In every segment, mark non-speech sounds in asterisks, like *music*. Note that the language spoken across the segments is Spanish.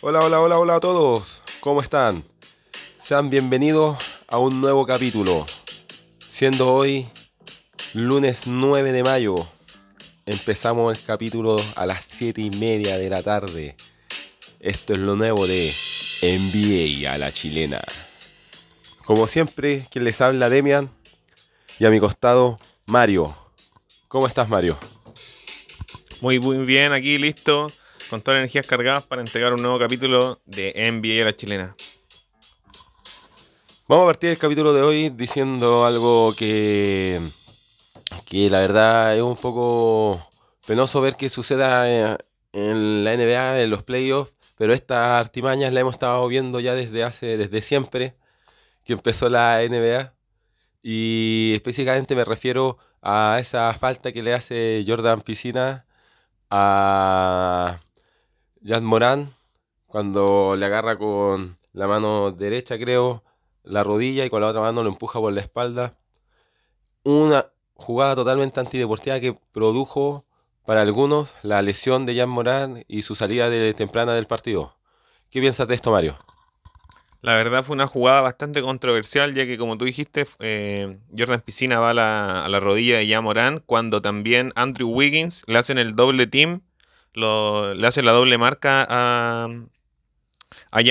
Hola, hola, hola, hola a todos. ¿Cómo están? Sean bienvenidos a un nuevo capítulo. Siendo hoy lunes 9 de mayo, empezamos el capítulo a las 7 y media de la tarde. Esto es lo nuevo de NBA a la chilena. Como siempre, quien les habla Demian y a mi costado Mario. ¿Cómo estás Mario? Muy, muy bien, aquí listo con todas las energías cargadas para entregar un nuevo capítulo de NBA a la chilena. Vamos a partir el capítulo de hoy diciendo algo que, que la verdad es un poco penoso ver que suceda eh, en la NBA, en los playoffs, pero estas artimañas la hemos estado viendo ya desde hace, desde siempre que empezó la NBA. Y específicamente me refiero a esa falta que le hace Jordan Piscina a, Jan Morán, cuando le agarra con la mano derecha, creo, la rodilla y con la otra mano lo empuja por la espalda. Una jugada totalmente antideportiva que produjo para algunos la lesión de Jan Morán y su salida de temprana del partido. ¿Qué piensas de esto, Mario? La verdad fue una jugada bastante controversial, ya que como tú dijiste, eh, Jordan Piscina va a la, a la rodilla de Morán. cuando también Andrew Wiggins le hacen el doble team le hace la doble marca a, a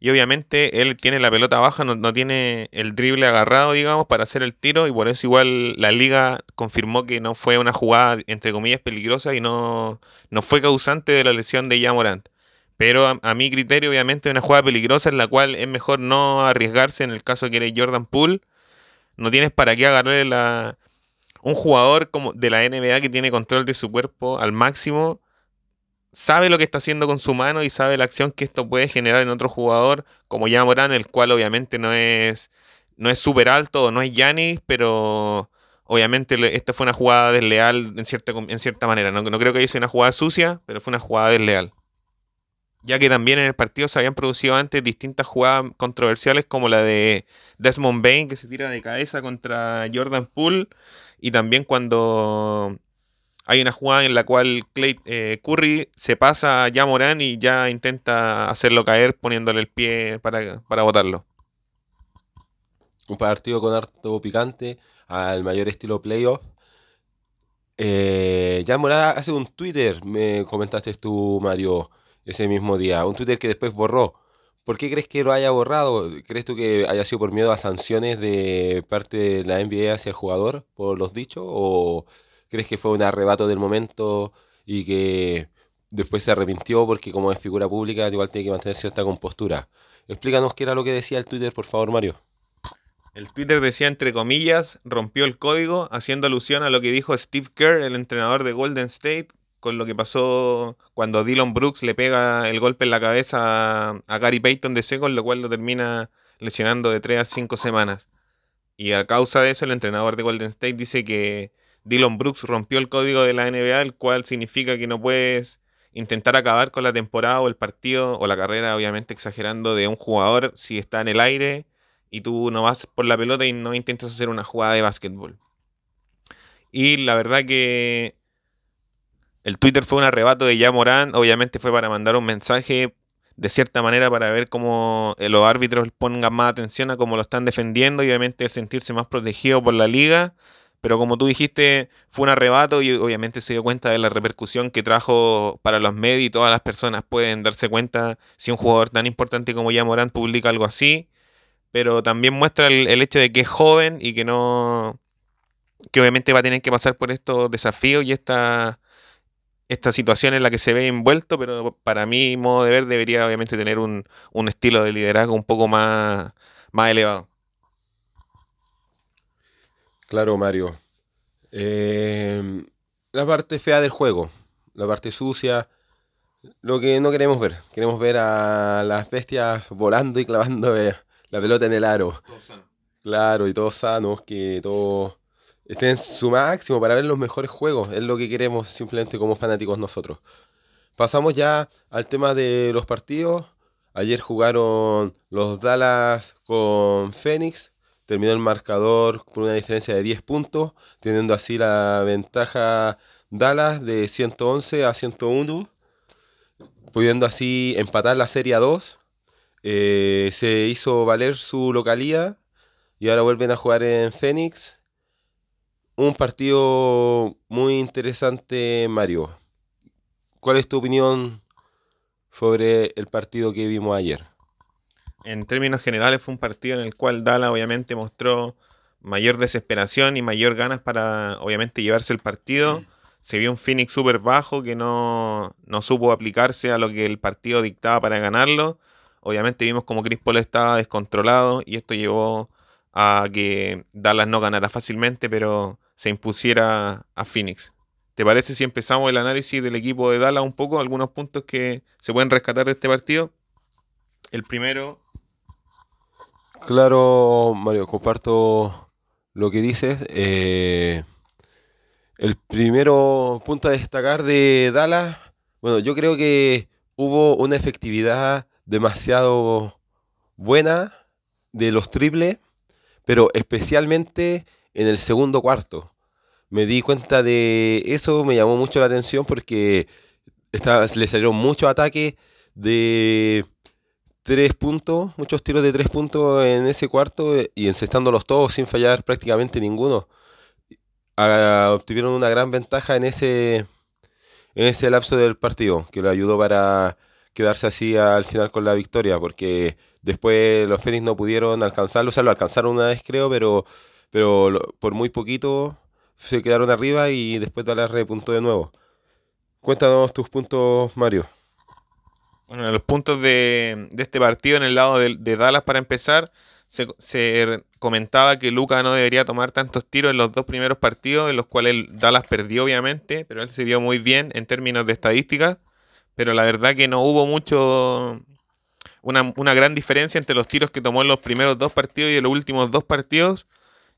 Y obviamente él tiene la pelota baja, no, tiene el drible agarrado, digamos, para hacer el tiro. Y por eso igual la liga confirmó que no fue una jugada, entre comillas, peligrosa y no, fue causante de la lesión de Yamorant. Pero a, mi criterio, obviamente, una jugada peligrosa en la cual es mejor no arriesgarse en el caso que eres Jordan Poole. No tienes para qué agarrarle la, un jugador como de la NBA que tiene control de su cuerpo al máximo sabe lo que está haciendo con su mano y sabe la acción que esto puede generar en otro jugador como ya Morán, el cual obviamente no es no es súper alto no es Yanis, pero obviamente esta fue una jugada desleal en cierta, en cierta manera. No, no creo que haya sido una jugada sucia, pero fue una jugada desleal. Ya que también en el partido se habían producido antes distintas jugadas controversiales como la de Desmond Bain que se tira de cabeza contra Jordan Poole y también cuando hay una jugada en la cual Clay, eh, Curry se pasa a ya y ya intenta hacerlo caer poniéndole el pie para, para botarlo. Un partido con harto picante, al mayor estilo playoff. Eh, hace un Twitter, me comentaste tú, Mario, ese mismo día. Un Twitter que después borró ¿Por qué crees que lo haya borrado? ¿Crees tú que haya sido por miedo a sanciones de parte de la NBA hacia el jugador por los dichos? ¿O crees que fue un arrebato del momento y que después se arrepintió porque como es figura pública igual tiene que mantener cierta compostura? Explícanos qué era lo que decía el Twitter, por favor, Mario. El Twitter decía, entre comillas, rompió el código, haciendo alusión a lo que dijo Steve Kerr, el entrenador de Golden State, con lo que pasó cuando Dylan Brooks le pega el golpe en la cabeza a Gary Payton de seco, lo cual lo termina lesionando de 3 a 5 semanas. Y a causa de eso, el entrenador de Golden State dice que Dylan Brooks rompió el código de la NBA, el cual significa que no puedes intentar acabar con la temporada o el partido o la carrera, obviamente exagerando, de un jugador si está en el aire y tú no vas por la pelota y no intentas hacer una jugada de básquetbol. Y la verdad que el Twitter fue un arrebato de Yamorán, obviamente fue para mandar un mensaje de cierta manera para ver cómo eh, los árbitros pongan más atención a cómo lo están defendiendo y obviamente el sentirse más protegido por la liga. Pero como tú dijiste, fue un arrebato y obviamente se dio cuenta de la repercusión que trajo para los medios y todas las personas pueden darse cuenta si un jugador tan importante como Yamorán publica algo así. Pero también muestra el, hecho de que es joven y que no. que obviamente va a tener que pasar por estos desafíos y esta esta situación en la que se ve envuelto, pero para mi modo de ver debería obviamente tener un, estilo de liderazgo un poco más, más elevado. Claro, Mario. Em, la parte fea del juego, la parte sucia, lo que no queremos ver. Queremos ver a las bestias volando y clavando eh, la pelota en el aro. Claro, y todos sanos, que todos Estén en su máximo para ver los mejores juegos. Es lo que queremos simplemente como fanáticos nosotros. Pasamos ya al tema de los partidos. Ayer jugaron los Dallas con Phoenix. Terminó el marcador con una diferencia de 10 puntos, teniendo así la ventaja Dallas de 111 a 101, pudiendo así empatar la Serie 2. Eh, se hizo valer su localía y ahora vuelven a jugar en Phoenix un partido muy interesante, Mario. ¿Cuál es tu opinión sobre el partido que vimos ayer? En términos generales fue un partido en el cual Dala obviamente mostró mayor desesperación y mayor ganas para obviamente llevarse el partido. Se vio un Phoenix súper bajo que no, no, supo aplicarse a lo que el partido dictaba para ganarlo. Obviamente vimos como Chris Paul estaba descontrolado y esto llevó a que Dallas no ganara fácilmente, pero se impusiera a Phoenix. ¿Te parece si empezamos el análisis del equipo de Dallas un poco? Algunos puntos que se pueden rescatar de este partido. El primero. Claro, Mario, comparto lo que dices. Eh, el primero punto a destacar de Dallas, bueno, yo creo que hubo una efectividad demasiado buena de los triples, pero especialmente en el segundo cuarto. Me di cuenta de eso, me llamó mucho la atención porque le salieron muchos ataques de tres puntos, muchos tiros de tres puntos en ese cuarto eh, y encestándolos todos sin fallar prácticamente ninguno. obtuvieron una gran ventaja en ese, en ese lapso del partido, que lo ayudó para quedarse así al final con la victoria, porque después los Fénix no pudieron alcanzarlo, o sea, lo alcanzaron una vez creo, pero pero por muy poquito se quedaron arriba y después Dallas repuntó de nuevo. Cuéntanos tus puntos, Mario. Bueno, los puntos de, este partido en el lado de, Dallas para empezar, se, se, comentaba que Luca no debería tomar tantos tiros en los dos primeros partidos, en los cuales Dallas perdió obviamente, pero él se vio muy bien en términos de estadísticas, pero la verdad que no hubo mucho, una, una gran diferencia entre los tiros que tomó en los primeros dos partidos y en los últimos dos partidos,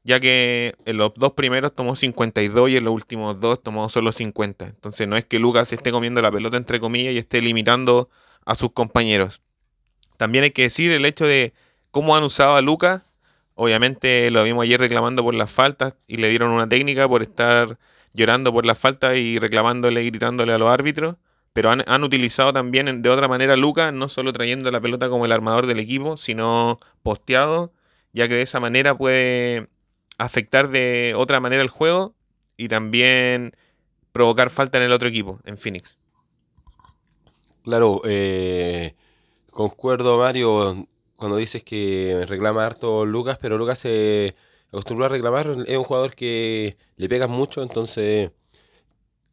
ya que en los dos primeros tomó 52 y en los últimos dos tomó solo 50. Entonces no es que Lucas esté comiendo la pelota entre comillas y esté limitando a sus compañeros. También hay que decir el hecho de cómo han usado a Lucas. Obviamente lo vimos ayer reclamando por las faltas y le dieron una técnica por estar llorando por las faltas y reclamándole y gritándole a los árbitros. Pero han, han utilizado también de otra manera Lucas, no solo trayendo la pelota como el armador del equipo, sino posteado, ya que de esa manera puede afectar de otra manera el juego y también provocar falta en el otro equipo, en Phoenix. Claro, eh, concuerdo Mario cuando dices que reclama harto Lucas, pero Lucas se acostumbra a reclamar, es un jugador que le pegas mucho, entonces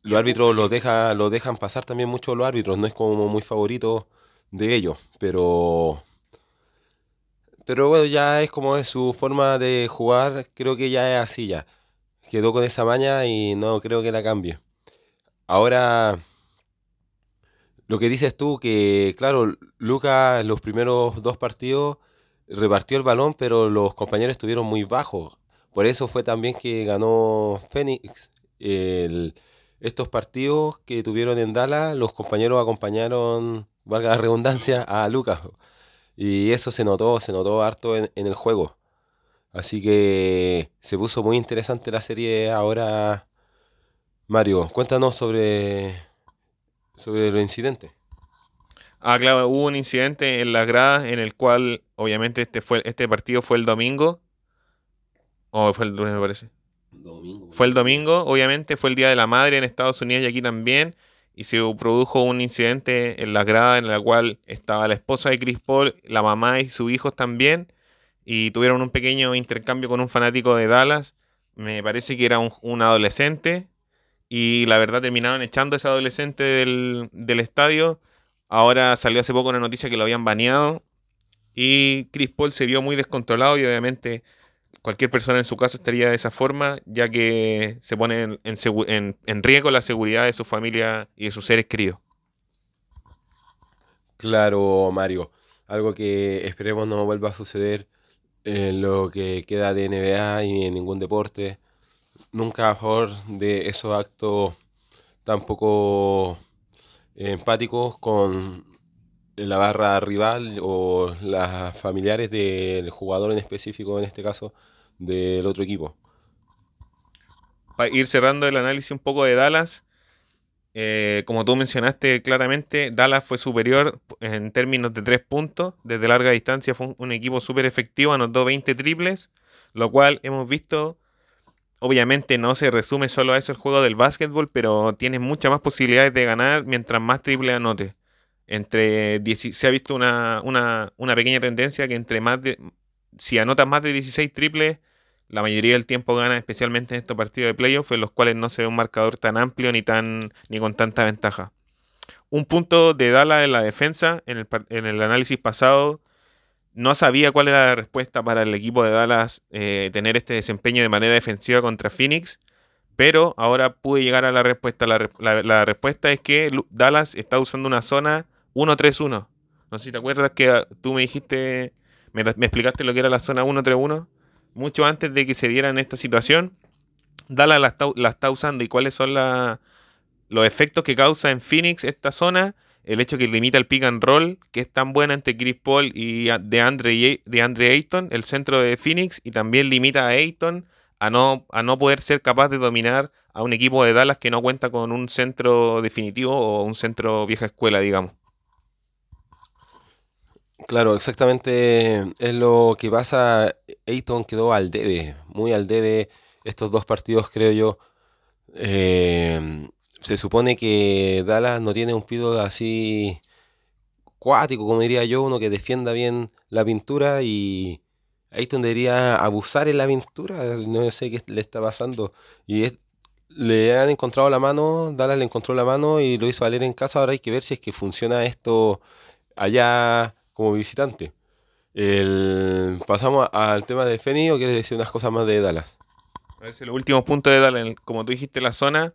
los árbitros lo dejan pasar también mucho los árbitros, no es como muy favorito de ellos, pero pero bueno, ya es como es su forma de jugar, creo que ya es así ya. Quedó con esa maña y no creo que la cambie. Ahora, lo que dices tú, que claro, Lucas los primeros dos partidos repartió el balón, pero los compañeros estuvieron muy bajos. Por eso fue también que ganó Fénix. estos partidos que tuvieron en Dallas, los compañeros acompañaron, valga la redundancia, a Lucas. Y eso se notó, se notó harto en, el juego. Así que se puso muy interesante la serie ahora. Mario, cuéntanos sobre, sobre los incidentes. Ah, claro, hubo un incidente en las gradas en el cual, obviamente, este fue este partido fue el domingo. O fue el lunes, me parece. Domingo. Fue el domingo, obviamente, fue el Día de la Madre en Estados Unidos y aquí también y se produjo un incidente en la grada en la cual estaba la esposa de Chris Paul, la mamá y sus hijos también, y tuvieron un pequeño intercambio con un fanático de Dallas. Me parece que era un, adolescente, y la verdad terminaron echando a ese adolescente del, del estadio. Ahora salió hace poco una noticia que lo habían baneado y Chris Paul se vio muy descontrolado y obviamente cualquier persona en su caso estaría de esa forma, ya que se pone en, riesgo la seguridad de su familia y de sus seres queridos. Claro, Mario. Algo que esperemos no vuelva a suceder en lo que queda de NBA y en ningún deporte. Nunca a favor de esos actos tampoco empáticos con la barra rival o las familiares del jugador en específico, en este caso, del otro equipo. Para ir cerrando el análisis un poco de Dallas, eh, como tú mencionaste claramente, Dallas fue superior en términos de tres puntos. Desde larga distancia fue un, equipo súper efectivo, anotó 20 triples, lo cual hemos visto. Obviamente no se resume solo a eso el juego del básquetbol, pero tienes muchas más posibilidades de ganar mientras más triples anote entre se ha visto una, pequeña tendencia que entre más de, si anotas más de 16 triples, la mayoría del tiempo gana, especialmente en estos partidos de playoff, en los cuales no se ve un marcador tan amplio ni, tan, ni con tanta ventaja. Un punto de Dallas en la defensa, en el, análisis pasado, no sabía cuál era la respuesta para el equipo de Dallas eh, tener este desempeño de manera defensiva contra Phoenix, pero ahora pude llegar a la respuesta. la, respuesta es que Dallas está usando una zona 1-3-1, No sé si te acuerdas que ah, tú me dijiste, me, explicaste lo que era la zona 1-3-1 mucho antes de que se diera en esta situación. Dallas la está, usando y cuáles son los efectos que causa en Phoenix esta zona. El hecho que limita el pick and roll, que es tan buena entre Chris Paul y ah, de Andre, de Andre Ayton, el centro de Phoenix, y también limita a Ayton a no, a no poder ser capaz de dominar a un equipo de Dallas que no cuenta con un centro definitivo o un centro vieja escuela, digamos. Claro, exactamente es lo que pasa. Ayton quedó al debe, muy al debe estos dos partidos, creo yo. Em, se supone que Dallas no tiene un pido así cuático, como diría yo, uno que defienda bien la pintura y Ayton debería abusar en la pintura. No sé qué le está pasando. Y le han encontrado la mano, Dallas le encontró la mano y lo hizo valer en casa. Ahora hay que ver si es que funciona esto allá como visitante. pasamos al tema de Feni o quieres decir unas cosas más de Dallas. Es el último punto de Dallas. Como tú dijiste, la zona,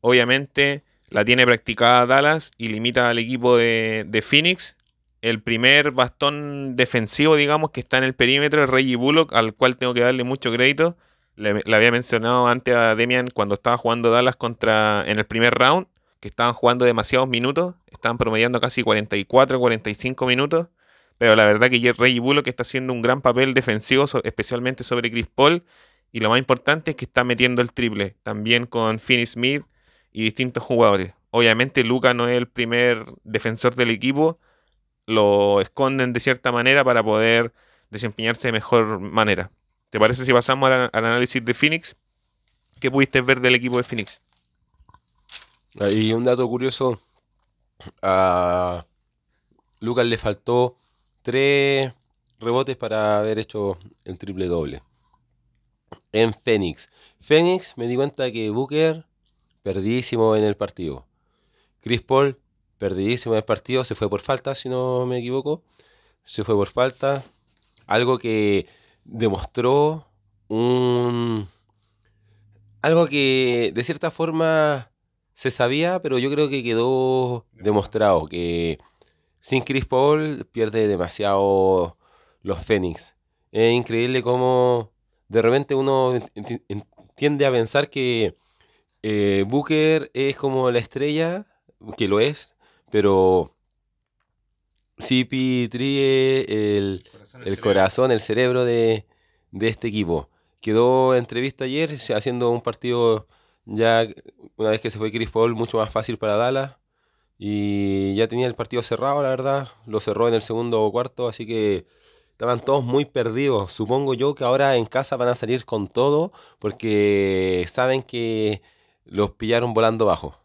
obviamente, la tiene practicada Dallas y limita al equipo de, Phoenix. El primer bastón defensivo, digamos, que está en el perímetro es Reggie Bullock, al cual tengo que darle mucho crédito. Le, había mencionado antes a Demian cuando estaba jugando Dallas contra en el primer round, que estaban jugando demasiados minutos, estaban promediando casi 44, 45 minutos pero la verdad que Reggie que está haciendo un gran papel defensivo, especialmente sobre Chris Paul. Y lo más importante es que está metiendo el triple, también con Finney Smith y distintos jugadores. Obviamente Luca no es el primer defensor del equipo, lo esconden de cierta manera para poder desempeñarse de mejor manera. ¿Te parece si pasamos al, análisis de Phoenix? ¿Qué pudiste ver del equipo de Phoenix? Ah, y un dato curioso, a Lucas le faltó tres rebotes para haber hecho el triple doble. En Phoenix. Phoenix me di cuenta que Booker perdidísimo en el partido. Chris Paul perdidísimo en el partido. Se fue por falta, si no me equivoco. Se fue por falta. Algo que demostró un... Algo que de cierta forma se sabía, pero yo creo que quedó demostrado que sin Chris Paul pierde demasiado los Phoenix. Es increíble cómo de repente uno tiende a pensar que eh, Booker es como la estrella, que lo es, pero CP3 el, corazón, el, cerebro de, este equipo. Quedó entrevista ayer haciendo un partido ya, una vez que se fue Chris Paul, mucho más fácil para Dallas y ya tenía el partido cerrado, la verdad. Lo cerró en el segundo cuarto, así que estaban todos muy perdidos. Supongo yo que ahora en casa van a salir con todo porque saben que los pillaron volando bajo.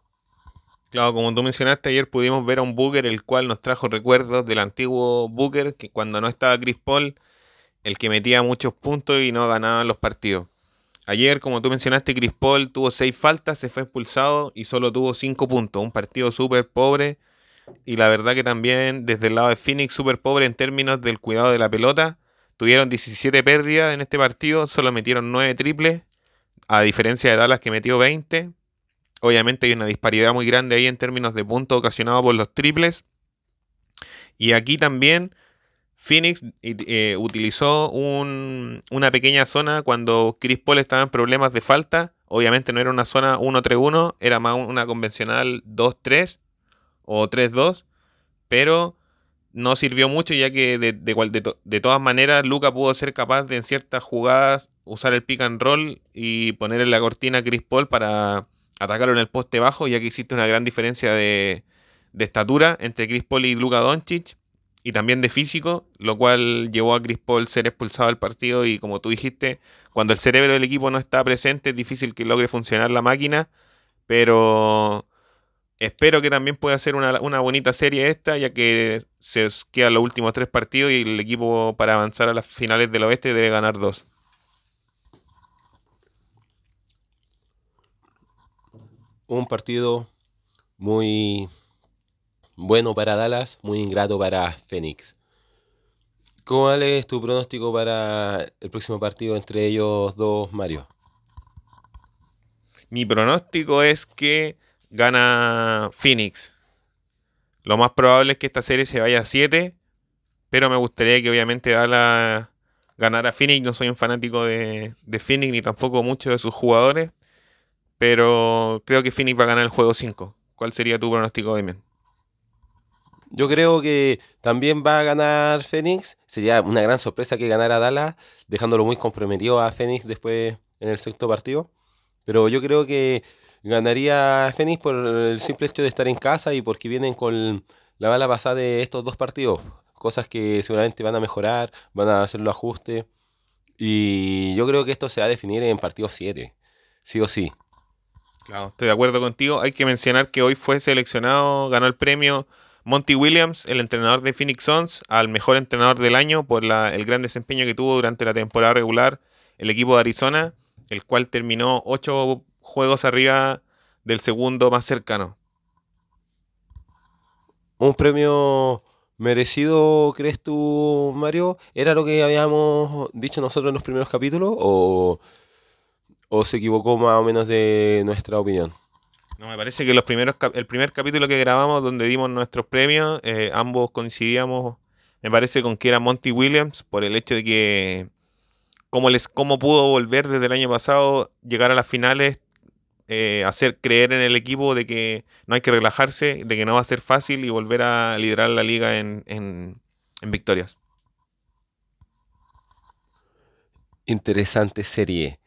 Claro, como tú mencionaste, ayer pudimos ver a un Booker el cual nos trajo recuerdos del antiguo Booker, que cuando no estaba Chris Paul, el que metía muchos puntos y no ganaba los partidos. Ayer, como tú mencionaste, Chris Paul tuvo seis faltas, se fue expulsado y solo tuvo cinco puntos. Un partido súper pobre. Y la verdad que también desde el lado de Phoenix, súper pobre en términos del cuidado de la pelota. Tuvieron 17 pérdidas en este partido, solo metieron 9 triples, a diferencia de Dallas que metió 20. Obviamente hay una disparidad muy grande ahí en términos de puntos ocasionados por los triples. Y aquí también Phoenix eh, utilizó una pequeña zona cuando Chris Paul estaba en problemas de falta. Obviamente no era una zona 1-3-1, era más una convencional 2-3 o 3-2, pero no sirvió mucho ya que de, todas maneras Luca pudo ser capaz de en ciertas jugadas usar el pick and roll y poner en la cortina a Chris Paul para atacarlo en el poste bajo, ya que existe una gran diferencia de, estatura entre Chris Paul y Luca Doncic y también de físico, lo cual llevó a Chris Paul ser expulsado del partido y como tú dijiste, cuando el cerebro del equipo no está presente es difícil que logre funcionar la máquina, pero espero que también pueda ser una, una bonita serie esta, ya que se quedan los últimos tres partidos y el equipo para avanzar a las finales del oeste debe ganar dos. Un partido muy bueno para Dallas, muy ingrato para Phoenix. ¿Cuál es tu pronóstico para el próximo partido entre ellos dos, Mario? Mi pronóstico es que gana Phoenix. Lo más probable es que esta serie se vaya a 7, pero me gustaría que obviamente Dallas ganara Phoenix. No soy un fanático de, Phoenix ni tampoco mucho de sus jugadores, pero creo que Phoenix va a ganar el juego 5. ¿Cuál sería tu pronóstico, Demian? Yo creo que también va a ganar Fénix. Sería una gran sorpresa que ganara Dallas, dejándolo muy comprometido a Fénix después en el sexto partido. Pero yo creo que ganaría Fénix por el simple hecho de estar en casa y porque vienen con la bala pasada de estos dos partidos. Cosas que seguramente van a mejorar, van a hacer los ajustes. Y yo creo que esto se va a definir en partido 7, sí o sí. Claro, estoy de acuerdo contigo. Hay que mencionar que hoy fue seleccionado, ganó el premio Monty Williams, el entrenador de Phoenix Suns, al mejor entrenador del año por el gran desempeño que tuvo durante la temporada regular el equipo de Arizona, el cual terminó ocho juegos arriba del segundo más cercano. Un premio merecido, crees tú, Mario? ¿Era lo que habíamos dicho nosotros en los primeros capítulos o se equivocó más o menos de nuestra opinión? No, me parece que los primeros el primer capítulo que grabamos donde dimos nuestros premios, eh, ambos coincidíamos, me parece, con que era Monty Williams, por el hecho de que cómo, les, pudo volver desde el año pasado, llegar a las finales, eh, hacer creer en el equipo de que no hay que relajarse, de que no va a ser fácil y volver a liderar la liga en, en, en victorias. Interesante serie.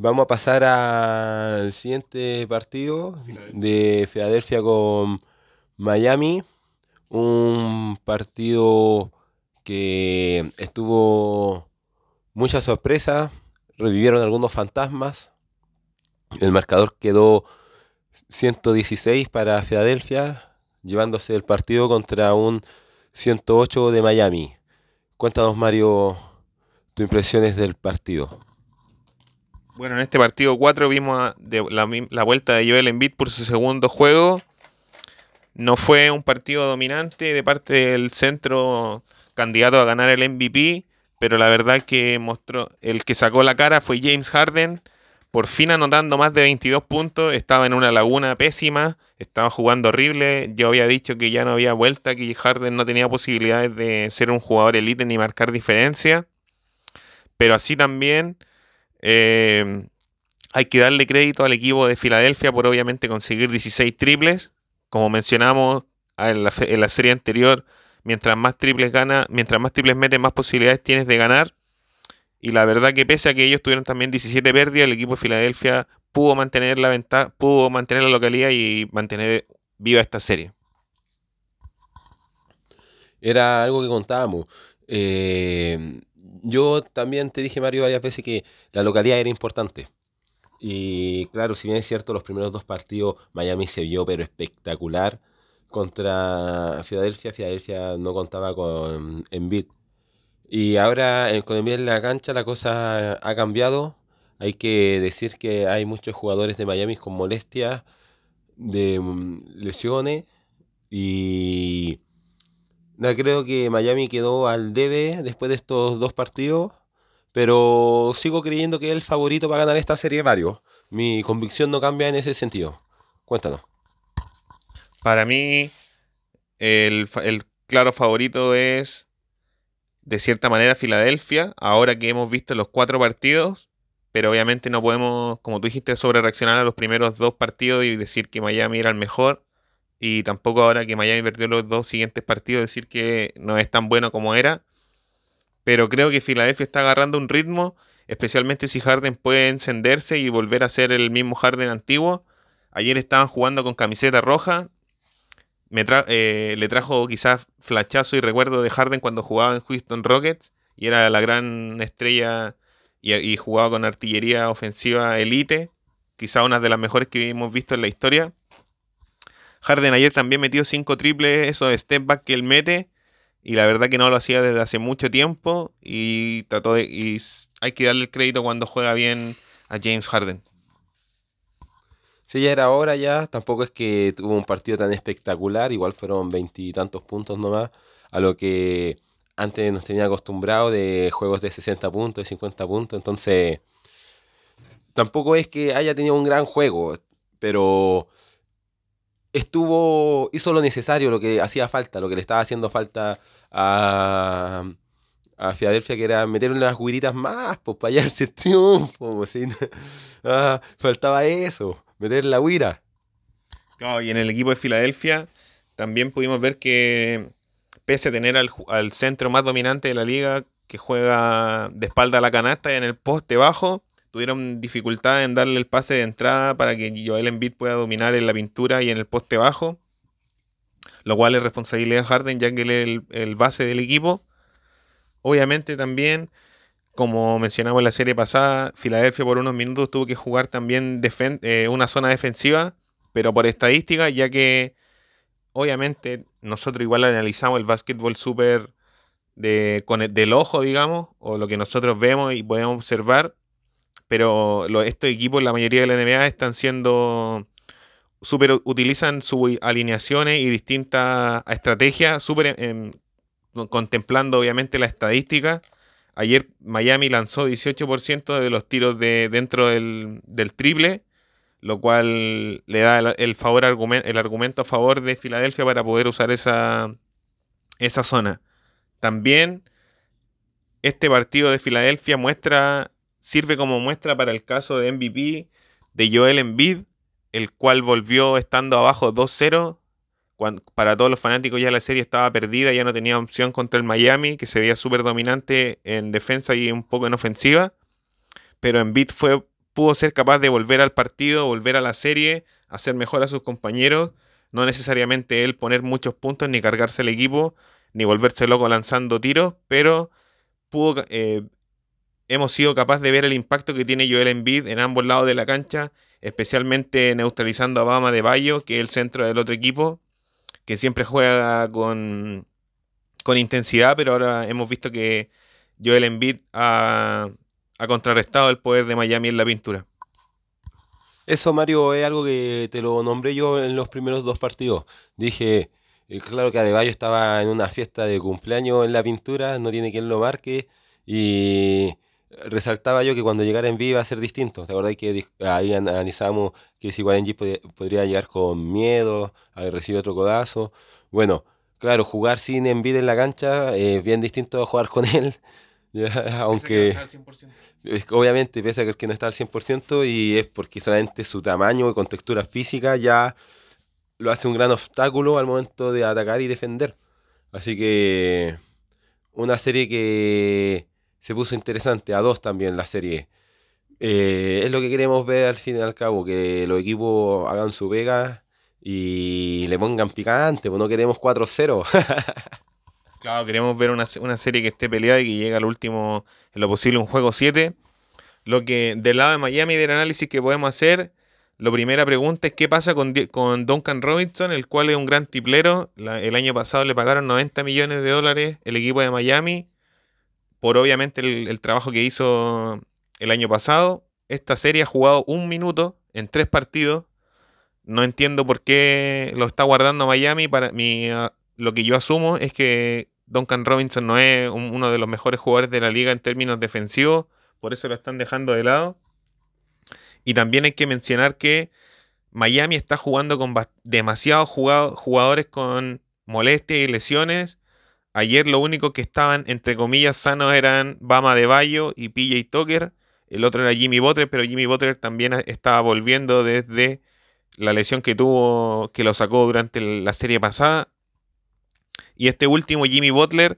Vamos a pasar al siguiente partido de Filadelfia con Miami. Un partido que estuvo mucha sorpresa. Revivieron algunos fantasmas. El marcador quedó 116 para Filadelfia, llevándose el partido contra un 108 de Miami. Cuéntanos, Mario, tus impresiones del partido. Bueno, en este partido 4 vimos la, vuelta de Joel Embiid por su segundo juego. No fue un partido dominante de parte del centro candidato a ganar el MVP, pero la verdad que mostró el que sacó la cara fue James Harden, por fin anotando más de 22 puntos, estaba en una laguna pésima, estaba jugando horrible, yo había dicho que ya no había vuelta, que Harden no tenía posibilidades de ser un jugador elite ni marcar diferencia, pero así también Em, hay que darle crédito al equipo de Filadelfia por obviamente conseguir 16 triples. Como mencionamos en la, serie anterior, mientras más triples gana, mientras más triples metes, más posibilidades tienes de ganar. Y la verdad que pese a que ellos tuvieron también 17 pérdidas, el equipo de Filadelfia pudo mantener la ventaja, pudo mantener la localidad y mantener viva esta serie. Era algo que contábamos. Eh, yo también te dije, Mario, varias veces que la localidad era importante. Y claro, si bien es cierto, los primeros dos partidos Miami se vio pero espectacular contra Filadelfia. Filadelfia no contaba con Embiid. Y ahora eh, con Embiid en la cancha la cosa ha cambiado. Hay que decir que hay muchos jugadores de Miami con molestias, de mm, lesiones y creo que Miami quedó al debe después de estos dos partidos, pero sigo creyendo que es el favorito para ganar esta serie varios. Mi convicción no cambia en ese sentido. Cuéntanos. Para mí, el, el claro favorito es, de cierta manera, Filadelfia, ahora que hemos visto los cuatro partidos, pero obviamente no podemos, como tú dijiste, sobre reaccionar a los primeros dos partidos y decir que Miami era el mejor y tampoco ahora que Miami perdió los dos siguientes partidos, decir que no es tan bueno como era. Pero creo que Filadelfia está agarrando un ritmo, especialmente si Harden puede encenderse y volver a ser el mismo Harden antiguo. Ayer estaban jugando con camiseta roja. Me eh, le trajo quizás flachazo y recuerdo de Harden cuando jugaba en Houston Rockets y era la gran estrella y, y jugaba con artillería ofensiva elite, quizás una de las mejores que hemos visto en la historia Harden ayer también metió cinco triples, esos step back que él mete. Y la verdad que no lo hacía desde hace mucho tiempo. Y trató Y hay que darle el crédito cuando juega bien a James Harden. Si ya era hora ya. Tampoco es que tuvo un partido tan espectacular. Igual fueron veintitantos puntos nomás. A lo que antes nos tenía acostumbrado de juegos de 60 puntos, de 50 puntos. Entonces, tampoco es que haya tenido un gran juego. Pero estuvo, hizo lo necesario, lo que hacía falta, lo que le estaba haciendo falta a, Filadelfia, que era meter unas guiritas más, pues para hallarse el *laughs* triunfo, pues, *laughs* ah, faltaba eso, meter la guira. y en el equipo de Filadelfia también pudimos ver que, pese a tener al, al centro más dominante de la liga, que juega de espalda a la canasta y en el poste bajo, tuvieron dificultad en darle el pase de entrada para que Joel Embiid pueda dominar en la pintura y en el poste bajo, lo cual es responsabilidad de Harden ya que él es el, base del equipo. Obviamente también, como mencionamos en la serie pasada, Filadelfia por unos minutos tuvo que jugar también eh, una zona defensiva, pero por estadística, ya que obviamente nosotros igual analizamos el básquetbol súper del ojo, digamos, o lo que nosotros vemos y podemos observar, pero estos equipos, la mayoría de la NBA, están siendo super, utilizan sus alineaciones y distintas estrategias, súper contemplando obviamente la estadística. Ayer Miami lanzó 18% de los tiros de dentro del, del triple, lo cual le da el, el, favor, el argumento a favor de Filadelfia para poder usar esa, esa zona. También este partido de Filadelfia muestra sirve como muestra para el caso de MVP de Joel Embiid, el cual volvió estando abajo 2-0. para todos los fanáticos ya la serie estaba perdida, ya no tenía opción contra el Miami, que se veía súper dominante en defensa y un poco en ofensiva. Pero Embiid fue, pudo ser capaz de volver al partido, volver a la serie, hacer mejor a sus compañeros. No necesariamente él poner muchos puntos, ni cargarse el equipo, ni volverse loco lanzando tiros, pero pudo eh, hemos sido capaces de ver el impacto que tiene Joel Embiid en ambos lados de la cancha, especialmente neutralizando a Bama de Bayo, que es el centro del otro equipo, que siempre juega con, intensidad, pero ahora hemos visto que Joel Embiid ha, ha contrarrestado el poder de Miami en la pintura. Eso, Mario, es algo que te lo nombré yo en los primeros dos partidos. Dije, eh, claro que Adebayo estaba en una fiesta de cumpleaños en la pintura, no tiene quien lo marque y resaltaba yo que cuando llegara en vivo iba a ser distinto. ¿Te acordás que ahí analizamos que si Warren G podría llegar con miedo, al recibir otro codazo? Bueno, claro, jugar sin Envid en la cancha eh, es bien distinto a jugar con *laughs* él. aunque obviamente pese a que no está al 100% y es porque solamente su tamaño y textura física ya lo hace un gran obstáculo al momento de atacar y defender. Así que una serie que se puso interesante. A dos también la serie. Eh, es lo que queremos ver al fin y al cabo, que los equipos hagan su vega y le pongan picante, pues no queremos 4-0. *laughs* claro, queremos ver una, serie que esté peleada y que llegue al último, en lo posible, un juego 7. Lo que del lado de Miami, del análisis que podemos hacer, la primera pregunta es qué pasa con, Duncan Robinson, el cual es un gran tiplero el año pasado le pagaron 90 millones de dólares el equipo de Miami por obviamente el, trabajo que hizo el año pasado. Esta serie ha jugado un minuto en tres partidos. No entiendo por qué lo está guardando Miami. Para mi, ah, lo que yo asumo es que Duncan Robinson no es uno de los mejores jugadores de la liga en términos defensivos. Por eso lo están dejando de lado. Y también hay que mencionar que Miami está jugando con demasiados jugadores con molestias y lesiones Ayer lo único que estaban, entre comillas, sanos eran Bama de Bayo y PJ Tucker. El otro era Jimmy Butler, pero Jimmy Butler también estaba volviendo desde la lesión que tuvo, que lo sacó durante la serie pasada. Y este último, Jimmy Butler,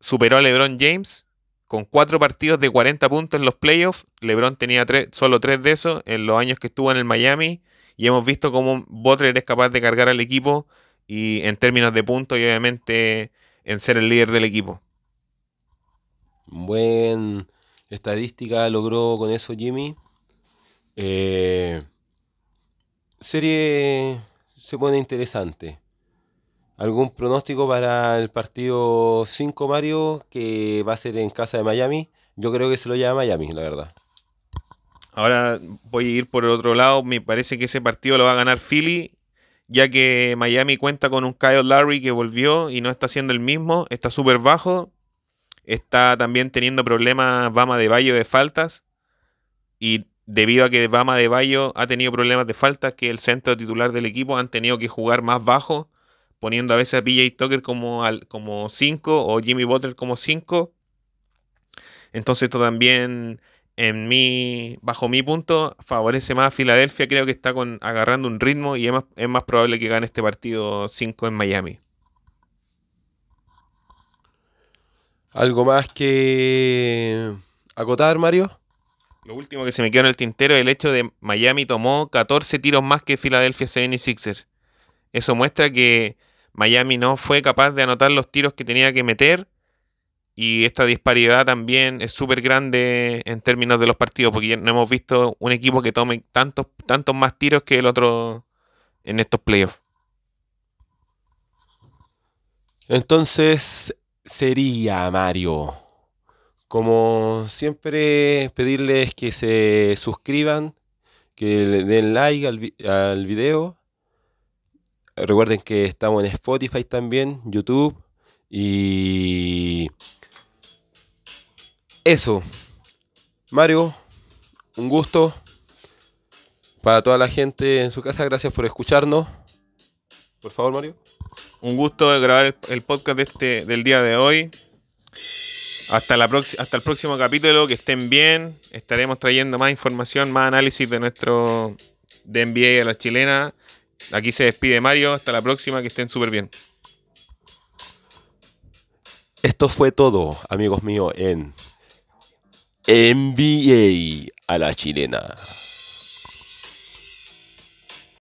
superó a LeBron James con cuatro partidos de 40 puntos en los playoffs. LeBron tenía solo tres de esos en los años que estuvo en el Miami. Y hemos visto cómo Butler es capaz de cargar al equipo y en términos de puntos y obviamente en ser el líder del equipo. Buen estadística logró con eso Jimmy. Eh, serie se pone interesante. ¿Algún pronóstico para el partido 5 Mario que va a ser en casa de Miami? Yo creo que se lo lleva Miami, la verdad. Ahora voy a ir por el otro lado. Me parece que ese partido lo va a ganar Philly ya que Miami cuenta con un Kyle Larry que volvió y no está haciendo el mismo, está súper bajo, está también teniendo problemas Bama de Bayo de faltas y debido a que Bama de Bayo ha tenido problemas de faltas que el centro titular del equipo han tenido que jugar más bajo, poniendo a veces a PJ Tucker como 5 como o Jimmy Butler como 5. Entonces esto también en mi, bajo mi punto, favorece más a Filadelfia. Creo que está con, agarrando un ritmo y es más, probable que gane este partido 5 en Miami. ¿Algo más que acotar, Mario? Lo último que se me quedó en el tintero es el hecho de Miami tomó 14 tiros más que Filadelfia 76ers. Eso muestra que Miami no fue capaz de anotar los tiros que tenía que meter y esta disparidad también es súper grande en términos de los partidos, porque no hemos visto un equipo que tome tantos, tantos más tiros que el otro en estos playoffs. Entonces sería, Mario, como siempre, pedirles que se suscriban, que le den like al, al video. Recuerden que estamos en Spotify también, YouTube y eso. Mario, un gusto. Para toda la gente en su casa, gracias por escucharnos. Por favor, Mario. Un gusto de grabar el, podcast este, del día de hoy. Hasta, la hasta el próximo capítulo, que estén bien. Estaremos trayendo más información, más análisis de nuestro de a la chilena. Aquí se despide Mario. Hasta la próxima, que estén súper bien. Esto fue todo, amigos míos, en NBA a la chilena.